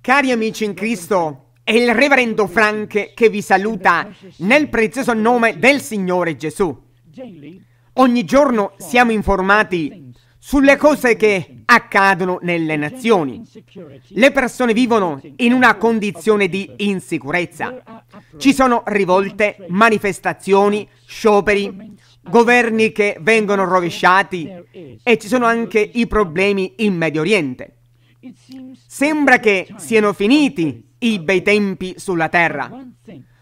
Cari amici in Cristo, è il reverendo Frank che vi saluta nel prezioso nome del Signore Gesù. Ogni giorno siamo informati sulle cose che accadono nelle nazioni. Le persone vivono in una condizione di insicurezza. Ci sono rivolte, manifestazioni, scioperi, governi che vengono rovesciati e ci sono anche i problemi in Medio Oriente. Sembra che siano finiti i bei tempi sulla terra,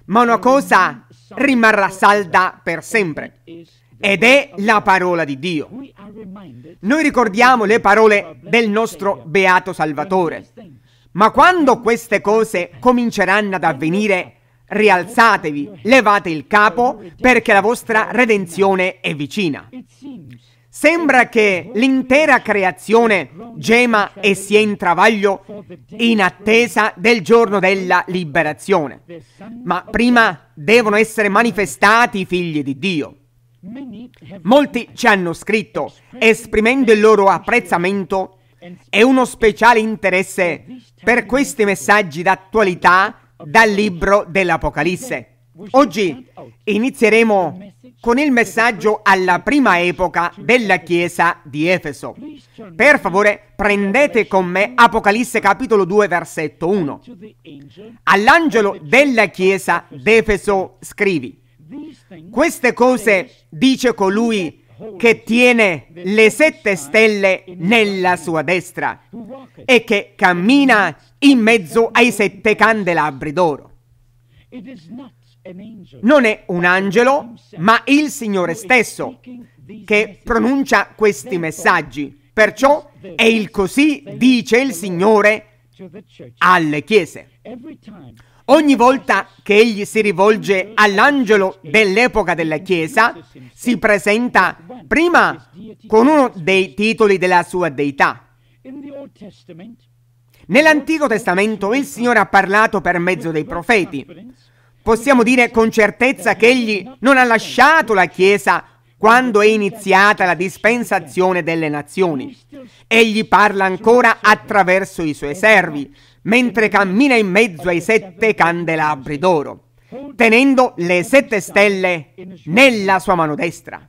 ma una cosa rimarrà salda per sempre, ed è la parola di Dio. Noi ricordiamo le parole del nostro beato Salvatore, ma quando queste cose cominceranno ad avvenire, rialzatevi, levate il capo, perché la vostra redenzione è vicina. Sembra che l'intera creazione gema e sia in travaglio in attesa del giorno della liberazione. Ma prima devono essere manifestati i figli di Dio. Molti ci hanno scritto esprimendo il loro apprezzamento e uno speciale interesse per questi messaggi d'attualità dal libro dell'Apocalisse. Oggi inizieremo con il messaggio alla prima epoca della Chiesa di Efeso. Per favore, prendete con me Apocalisse capitolo 2 versetto 1. All'angelo della Chiesa d'Efeso scrivi, queste cose dice colui che tiene le sette stelle nella sua destra e che cammina in mezzo ai sette candelabri d'oro. Non è un angelo, ma il Signore stesso che pronuncia questi messaggi. Perciò è il così dice il Signore alle chiese. Ogni volta che egli si rivolge all'angelo dell'epoca della Chiesa, si presenta prima con uno dei titoli della sua deità. Nell'Antico Testamento il Signore ha parlato per mezzo dei profeti, Possiamo dire con certezza che egli non ha lasciato la Chiesa quando è iniziata la dispensazione delle nazioni. Egli parla ancora attraverso i suoi servi, mentre cammina in mezzo ai sette candelabri d'oro, tenendo le sette stelle nella sua mano destra.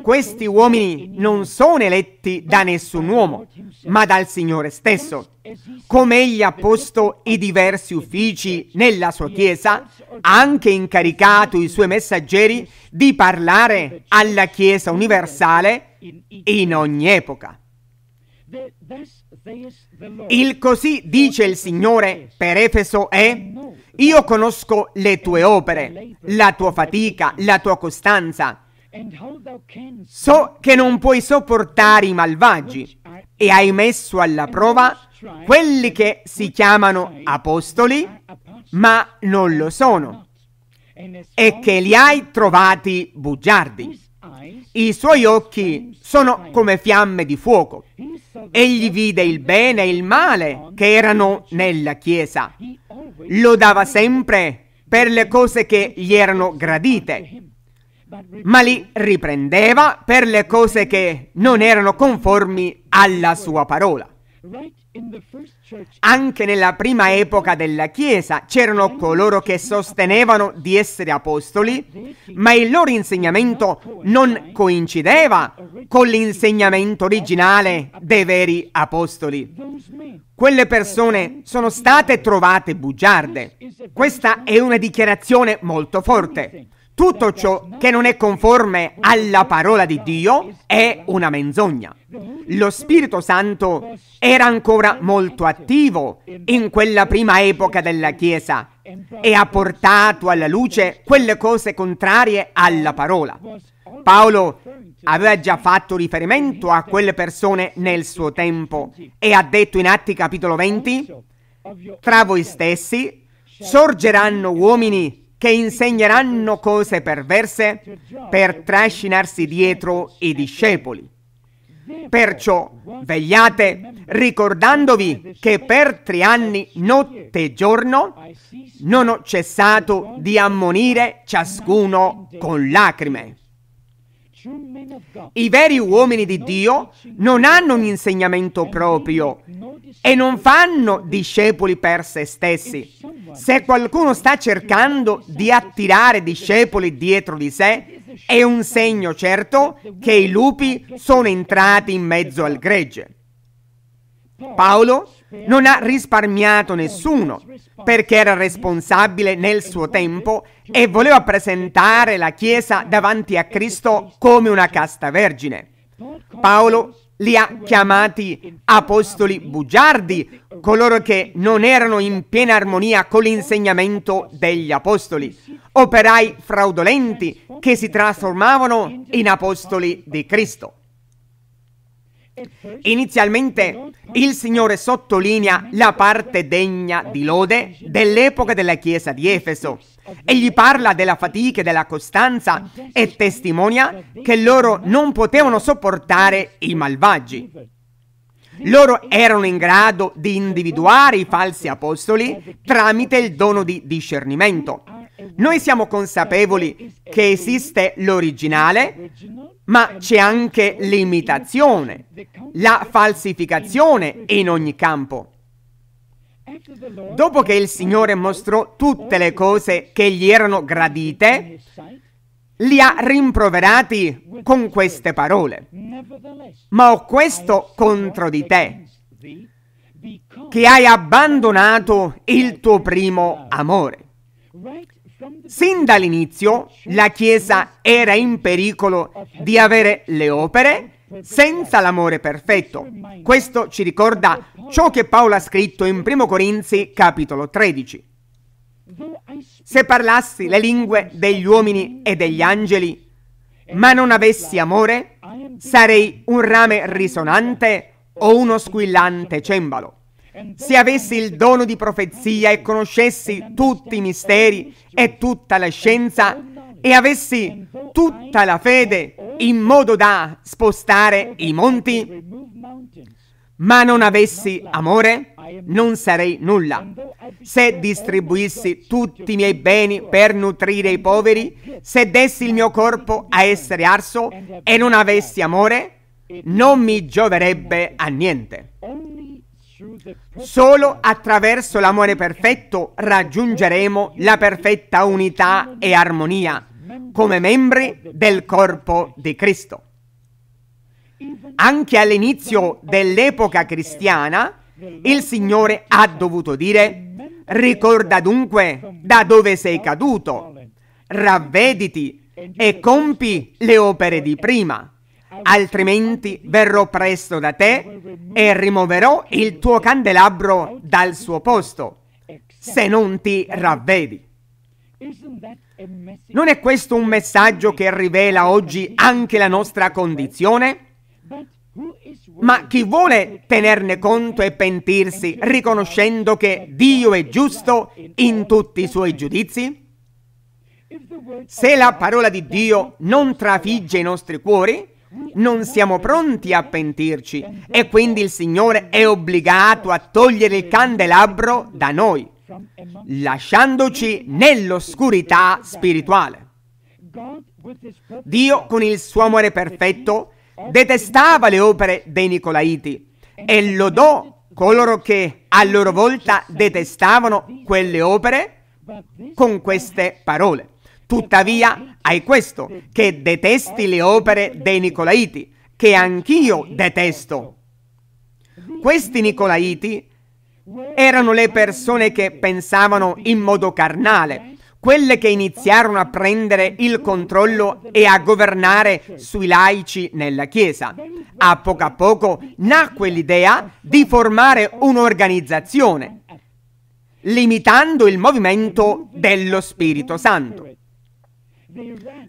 Questi uomini non sono eletti da nessun uomo, ma dal Signore stesso. Come egli ha posto i diversi uffici nella sua Chiesa, ha anche incaricato i suoi messaggeri di parlare alla Chiesa universale in ogni epoca. Il così dice il Signore per Efeso è, io conosco le tue opere, la tua fatica, la tua costanza So che non puoi sopportare i malvagi e hai messo alla prova quelli che si chiamano apostoli, ma non lo sono, e che li hai trovati bugiardi. I suoi occhi sono come fiamme di fuoco. Egli vide il bene e il male che erano nella Chiesa. Lo dava sempre per le cose che gli erano gradite ma li riprendeva per le cose che non erano conformi alla sua parola. Anche nella prima epoca della Chiesa c'erano coloro che sostenevano di essere apostoli, ma il loro insegnamento non coincideva con l'insegnamento originale dei veri apostoli. Quelle persone sono state trovate bugiarde. Questa è una dichiarazione molto forte. Tutto ciò che non è conforme alla parola di Dio è una menzogna. Lo Spirito Santo era ancora molto attivo in quella prima epoca della Chiesa e ha portato alla luce quelle cose contrarie alla parola. Paolo aveva già fatto riferimento a quelle persone nel suo tempo e ha detto in Atti capitolo 20, tra voi stessi sorgeranno uomini che insegneranno cose perverse per trascinarsi dietro i discepoli. Perciò vegliate ricordandovi che per tre anni, notte e giorno, non ho cessato di ammonire ciascuno con lacrime. I veri uomini di Dio non hanno un insegnamento proprio e non fanno discepoli per se stessi. Se qualcuno sta cercando di attirare discepoli dietro di sé, è un segno certo che i lupi sono entrati in mezzo al gregge. Paolo non ha risparmiato nessuno perché era responsabile nel suo tempo e voleva presentare la Chiesa davanti a Cristo come una casta vergine. Paolo li ha chiamati apostoli bugiardi, coloro che non erano in piena armonia con l'insegnamento degli apostoli, operai fraudolenti che si trasformavano in apostoli di Cristo. Inizialmente il Signore sottolinea la parte degna di lode dell'epoca della Chiesa di Efeso e gli parla della fatica e della costanza e testimonia che loro non potevano sopportare i malvagi. Loro erano in grado di individuare i falsi apostoli tramite il dono di discernimento. Noi siamo consapevoli che esiste l'originale, ma c'è anche l'imitazione, la falsificazione in ogni campo. Dopo che il Signore mostrò tutte le cose che gli erano gradite, li ha rimproverati con queste parole. Ma ho questo contro di te, che hai abbandonato il tuo primo amore. Sin dall'inizio la Chiesa era in pericolo di avere le opere senza l'amore perfetto. Questo ci ricorda ciò che Paolo ha scritto in 1 Corinzi capitolo 13. Se parlassi le lingue degli uomini e degli angeli, ma non avessi amore, sarei un rame risonante o uno squillante cembalo. Se avessi il dono di profezia e conoscessi tutti i misteri e tutta la scienza e avessi tutta la fede in modo da spostare i monti, ma non avessi amore, non sarei nulla. Se distribuissi tutti i miei beni per nutrire i poveri, se dessi il mio corpo a essere arso e non avessi amore, non mi gioverebbe a niente. Solo attraverso l'amore perfetto raggiungeremo la perfetta unità e armonia come membri del corpo di Cristo. Anche all'inizio dell'epoca cristiana il Signore ha dovuto dire ricorda dunque da dove sei caduto, ravvediti e compi le opere di prima altrimenti verrò presto da te e rimuoverò il tuo candelabro dal suo posto, se non ti ravvedi. Non è questo un messaggio che rivela oggi anche la nostra condizione? Ma chi vuole tenerne conto e pentirsi riconoscendo che Dio è giusto in tutti i suoi giudizi? Se la parola di Dio non trafigge i nostri cuori, non siamo pronti a pentirci e quindi il Signore è obbligato a togliere il candelabro da noi, lasciandoci nell'oscurità spirituale. Dio, con il suo amore perfetto, detestava le opere dei Nicolaiti e lodò coloro che a loro volta detestavano quelle opere con queste parole. Tuttavia, hai questo, che detesti le opere dei Nicolaiti, che anch'io detesto. Questi Nicolaiti erano le persone che pensavano in modo carnale, quelle che iniziarono a prendere il controllo e a governare sui laici nella Chiesa. A poco a poco nacque l'idea di formare un'organizzazione, limitando il movimento dello Spirito Santo.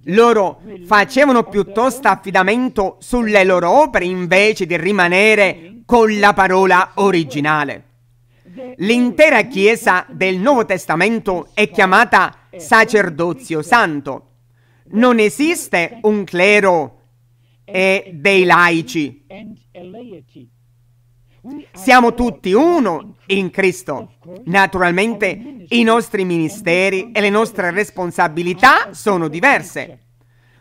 Loro facevano piuttosto affidamento sulle loro opere invece di rimanere con la parola originale. L'intera Chiesa del Nuovo Testamento è chiamata sacerdozio santo. Non esiste un clero e dei laici. Siamo tutti uno in Cristo. Naturalmente i nostri ministeri e le nostre responsabilità sono diverse,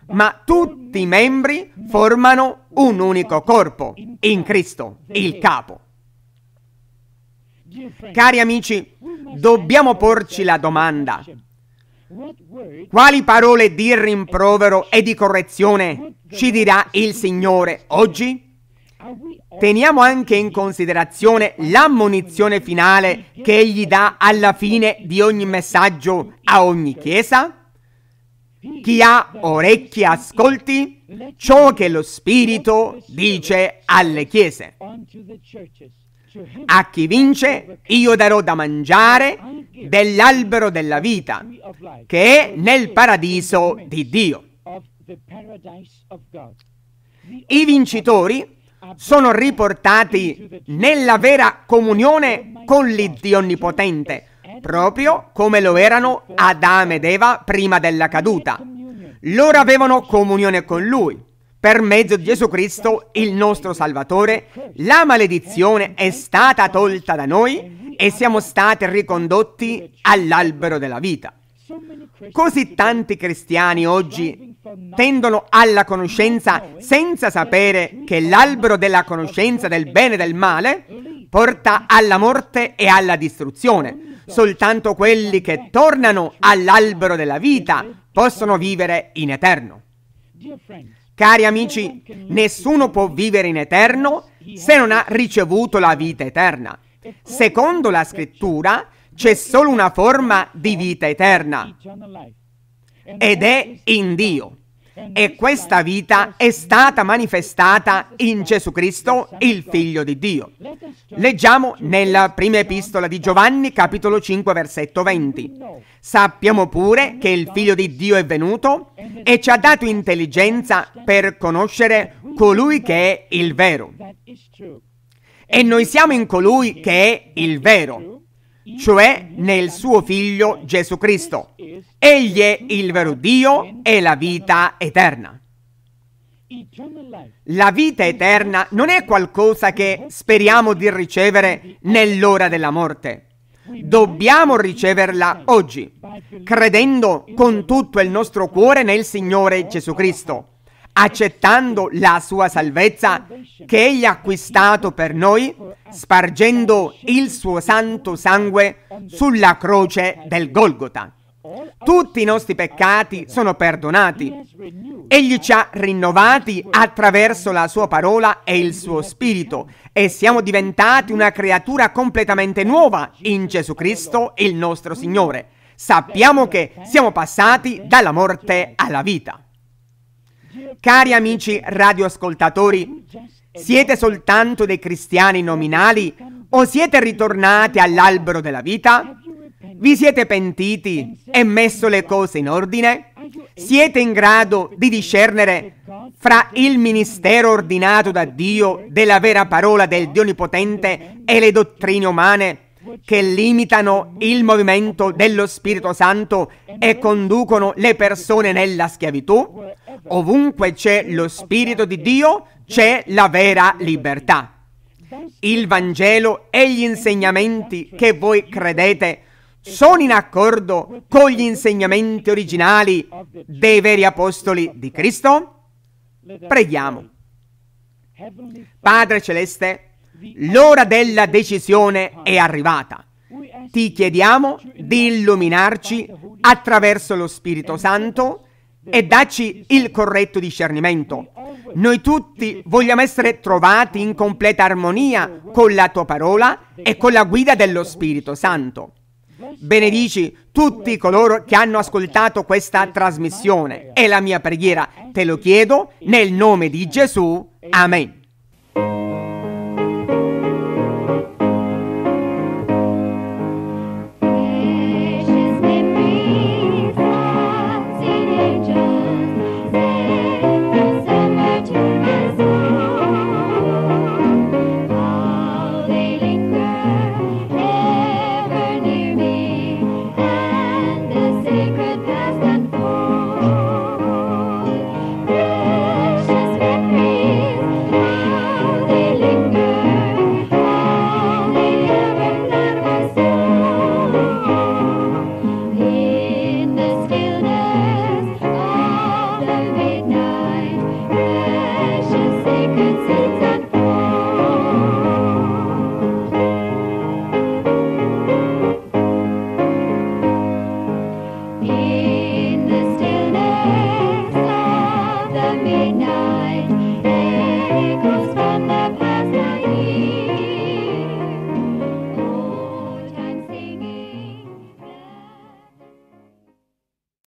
ma tutti i membri formano un unico corpo in Cristo, il capo. Cari amici, dobbiamo porci la domanda, quali parole di rimprovero e di correzione ci dirà il Signore oggi? Teniamo anche in considerazione l'ammonizione finale che egli dà alla fine di ogni messaggio a ogni chiesa? Chi ha orecchie ascolti ciò che lo Spirito dice alle chiese. A chi vince io darò da mangiare dell'albero della vita che è nel paradiso di Dio. I vincitori sono riportati nella vera comunione con l'Iddio Onnipotente, proprio come lo erano Adamo ed Eva prima della caduta. Loro avevano comunione con Lui. Per mezzo di Gesù Cristo, il nostro Salvatore, la maledizione è stata tolta da noi e siamo stati ricondotti all'albero della vita. Così tanti cristiani oggi tendono alla conoscenza senza sapere che l'albero della conoscenza del bene e del male porta alla morte e alla distruzione. Soltanto quelli che tornano all'albero della vita possono vivere in eterno. Cari amici, nessuno può vivere in eterno se non ha ricevuto la vita eterna. Secondo la scrittura c'è solo una forma di vita eterna, ed è in Dio. E questa vita è stata manifestata in Gesù Cristo, il Figlio di Dio. Leggiamo nella prima epistola di Giovanni, capitolo 5, versetto 20. Sappiamo pure che il Figlio di Dio è venuto e ci ha dato intelligenza per conoscere colui che è il vero. E noi siamo in colui che è il vero cioè nel suo figlio Gesù Cristo. Egli è il vero Dio e la vita eterna. La vita eterna non è qualcosa che speriamo di ricevere nell'ora della morte. Dobbiamo riceverla oggi, credendo con tutto il nostro cuore nel Signore Gesù Cristo accettando la sua salvezza che egli ha acquistato per noi, spargendo il suo santo sangue sulla croce del Golgota. Tutti i nostri peccati sono perdonati. Egli ci ha rinnovati attraverso la sua parola e il suo spirito e siamo diventati una creatura completamente nuova in Gesù Cristo, il nostro Signore. Sappiamo che siamo passati dalla morte alla vita. Cari amici radioascoltatori, siete soltanto dei cristiani nominali o siete ritornati all'albero della vita? Vi siete pentiti e messo le cose in ordine? Siete in grado di discernere fra il ministero ordinato da Dio della vera parola del Dio Onnipotente e le dottrine umane che limitano il movimento dello Spirito Santo e conducono le persone nella schiavitù? Ovunque c'è lo Spirito di Dio, c'è la vera libertà. Il Vangelo e gli insegnamenti che voi credete sono in accordo con gli insegnamenti originali dei veri apostoli di Cristo? Preghiamo. Padre Celeste, l'ora della decisione è arrivata. Ti chiediamo di illuminarci attraverso lo Spirito Santo e dacci il corretto discernimento. Noi tutti vogliamo essere trovati in completa armonia con la tua parola e con la guida dello Spirito Santo. Benedici tutti coloro che hanno ascoltato questa trasmissione. È la mia preghiera. Te lo chiedo nel nome di Gesù. Amen.